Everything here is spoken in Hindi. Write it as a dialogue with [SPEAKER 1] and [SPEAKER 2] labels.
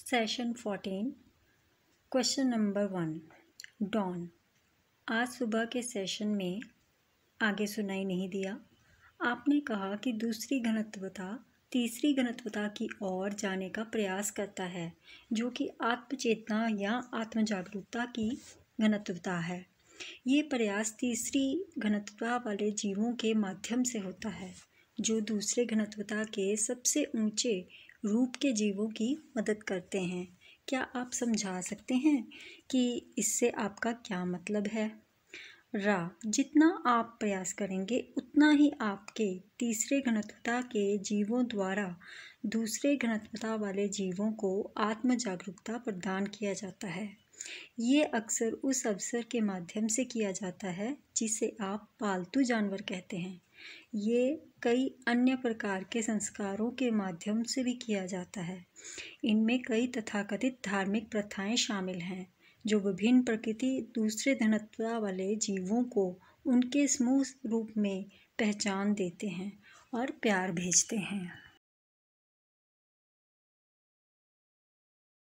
[SPEAKER 1] session fourteen question number one डॉन आज सुबह के सेशन में आगे सुनाई नहीं दिया आपने कहा कि दूसरी घनत्वता तीसरी घनत्वता की ओर जाने का प्रयास करता है जो कि आत्मचेतना या आत्म जागरूकता की घनत्वता है ये प्रयास तीसरी घनत्वता वाले जीवों के माध्यम से होता है जो दूसरे घनत्वता के सबसे ऊंचे रूप के जीवों की मदद करते हैं क्या आप समझा सकते हैं कि इससे आपका क्या मतलब है रा जितना आप प्रयास करेंगे उतना ही आपके तीसरे घनत्वता के जीवों द्वारा दूसरे घनत्वता वाले जीवों को आत्म जागरूकता प्रदान किया जाता है ये अक्सर उस अवसर के माध्यम से किया जाता है जिसे आप पालतू जानवर कहते हैं ये कई अन्य प्रकार के संस्कारों के माध्यम से भी किया जाता है इनमें कई तथाकथित धार्मिक प्रथाएं शामिल हैं जो विभिन्न प्रकृति दूसरे घनत्वता वाले जीवों को उनके समूह रूप में पहचान देते हैं और प्यार भेजते हैं